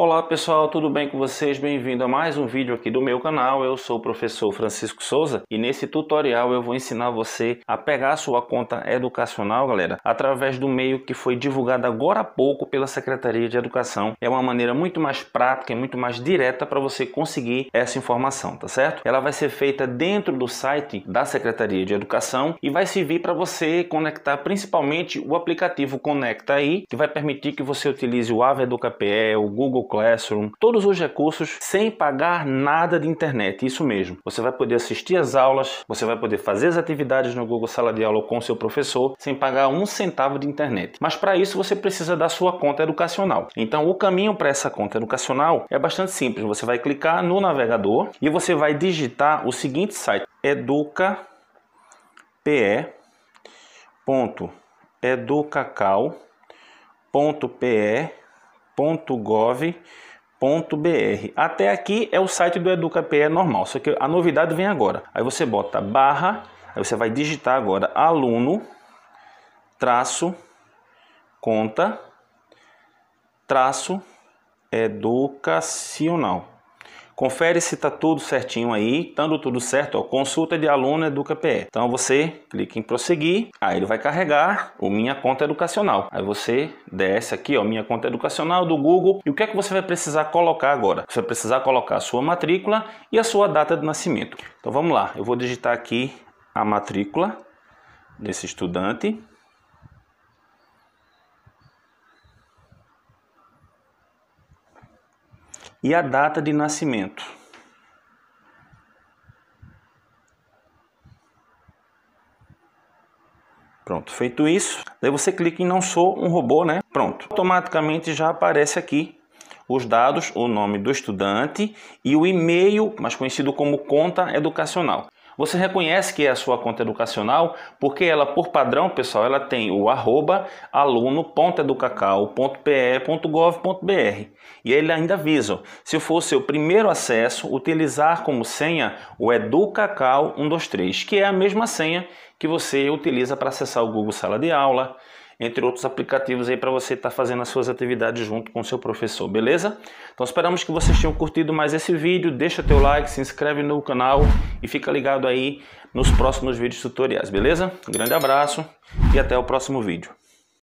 Olá pessoal, tudo bem com vocês? Bem-vindo a mais um vídeo aqui do meu canal. Eu sou o professor Francisco Souza e nesse tutorial eu vou ensinar você a pegar a sua conta educacional, galera, através do meio que foi divulgado agora há pouco pela Secretaria de Educação. É uma maneira muito mais prática e muito mais direta para você conseguir essa informação, tá certo? Ela vai ser feita dentro do site da Secretaria de Educação e vai servir para você conectar principalmente o aplicativo Conecta aí, que vai permitir que você utilize o Ave Educa PE, o Google Classroom, todos os recursos sem pagar nada de internet, isso mesmo. Você vai poder assistir as aulas, você vai poder fazer as atividades no Google Sala de Aula com seu professor sem pagar um centavo de internet. Mas para isso você precisa da sua conta educacional. Então o caminho para essa conta educacional é bastante simples. Você vai clicar no navegador e você vai digitar o seguinte site: educape.educacal.pe educape.gov.br. Até aqui é o site do EducaPE normal, só que a novidade vem agora. Aí você bota barra, aí você vai digitar agora aluno traço conta traço educacional. Confere se está tudo certinho aí. Estando tudo certo, ó, consulta de aluno Educa PE. Então você clica em prosseguir, aí ele vai carregar o Minha Conta Educacional. Aí você desce aqui, ó, Minha Conta Educacional do Google. E o que é que você vai precisar colocar agora? Você vai precisar colocar a sua matrícula e a sua data de nascimento. Então vamos lá, eu vou digitar aqui a matrícula desse estudante. e a data de nascimento. Pronto, feito isso, daí você clica em não sou um robô, né? Pronto. Automaticamente já aparece aqui os dados, o nome do estudante e o e-mail, mais conhecido como conta educacional. Você reconhece que é a sua conta educacional porque ela, por padrão, pessoal, ela tem o arroba aluno.educacau.pe.gov.br. E ele ainda avisa, se for seu primeiro acesso, utilizar como senha o educacau123, que é a mesma senha que você utiliza para acessar o Google Sala de Aula, entre outros aplicativos aí para você estar tá fazendo as suas atividades junto com o seu professor, beleza? Então esperamos que vocês tenham curtido mais esse vídeo, deixa teu like, se inscreve no canal e fica ligado aí nos próximos vídeos tutoriais, beleza? Um grande abraço e até o próximo vídeo.